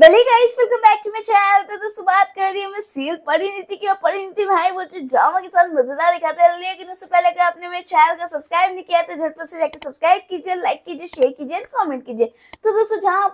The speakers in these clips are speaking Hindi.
वेलकम बैक टू चैनल तो दोस्तों बात कर रही है सील की और भाई वो जो ड्रामा के साथ मजेदार दिखाते हैं लेकिन उससे पहले अगर आपने मेरे चैनल का सब्सक्राइब नहीं किया तो झटपट से जाकर सब्सक्राइब कीजिए लाइक कीजिए शेयर कीजिए कमेंट कीजिए तो दोस्तों जहाँ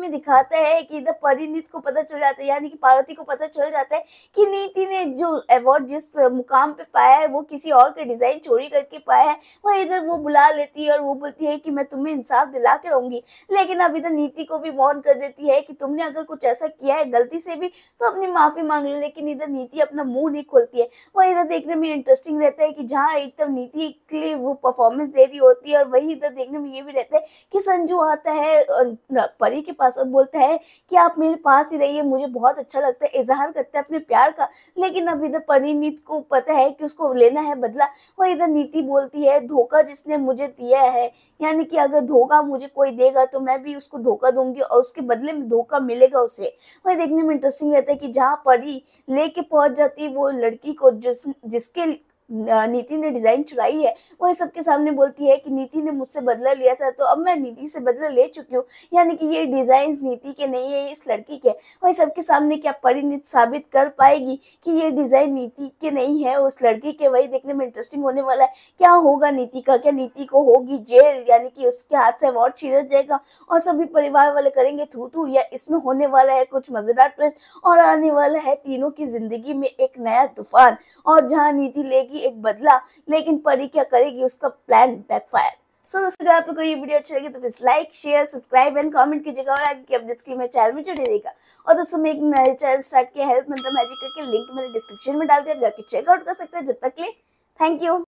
में दिखाता है कि इधर को पता चल जाता है यानी कि पार्वती को पता चल जाता है कि नीति ने जो अवार्ड जिस मुकाम पे पाया है वो किसी और के डिजाइन चोरी करके पाया है वह इधर वो बुला लेती है और वो बोलती है कि मैं तुम्हें इंसाफ दिला के रहूंगी लेकिन अब इधर नीति को भी वॉर्न कर देती है कि तुमने तुमने अगर कुछ ऐसा किया है गलती से भी तो अपनी माफी मांग लो लेकिन इधर नीति अपना मुंह नहीं खोलती है वो इधर देखने में इंटरेस्टिंग रहता है कि जहाँ एकदम नीति के लिए वो परफॉर्मेंस दे रही होती है और वही इधर देखने में ये भी रहता है कि संजू आता है और परी के पास और बोलता है कि आप मेरे पास ही रहिए मुझे बहुत अच्छा लगता है इजहार करते हैं अपने प्यार का लेकिन अब इधर परी नीत को पता है कि उसको लेना है बदला वो इधर नीति बोलती है धोखा जिसने मुझे दिया है यानी कि अगर धोखा मुझे कोई देगा तो मैं भी उसको धोखा दूंगी और उसके बदले में धोखा मिलेगा उसे वह देखने में इंटरेस्टिंग रहता है कि जहाँ परी लेके पहुंच जाती है वो लड़की को जिस जिसके नीति ने डिजाइन चुराई है ये सबके सामने बोलती है कि नीति ने मुझसे बदला लिया था तो अब मैं नीति से बदला ले चुकी हूँ यानी कि ये डिजाइन नीति के नहीं है इस लड़की के ये सबके सामने क्या परिणित साबित कर पाएगी कि ये डिजाइन नीति के नहीं है उस लड़की के वही देखने में इंटरेस्टिंग होने वाला है क्या होगा नीति का क्या नीति को होगी जेल यानी कि उसके हाथ से अवार्ड छिड़ जाएगा और सभी परिवार वाले करेंगे थू थू या इसमें होने वाला है कुछ मजेदार ट्विस्ट और आने वाला है तीनों की जिंदगी में एक नया तूफान और जहाँ नीति लेगी लेगी एक बदला लेकिन परी क्या करेगी उसका प्लान बैकफायर सो so, दोस्तों अगर आप लोग को ये वीडियो अच्छी लगी तो please like share subscribe and comment कीजिएगा और आगे की अपडेट्स के लिए मेरे चैनल में जुड़े रहेगा और दोस्तों मैं एक नया चैनल स्टार्ट किया हेल्थ मंत्र मैजिक करके लिंक मैंने डिस्क्रिप्शन में डाल दिया आप जाके चेकआउट कर सकते हैं जब तक के लिए थैंक यू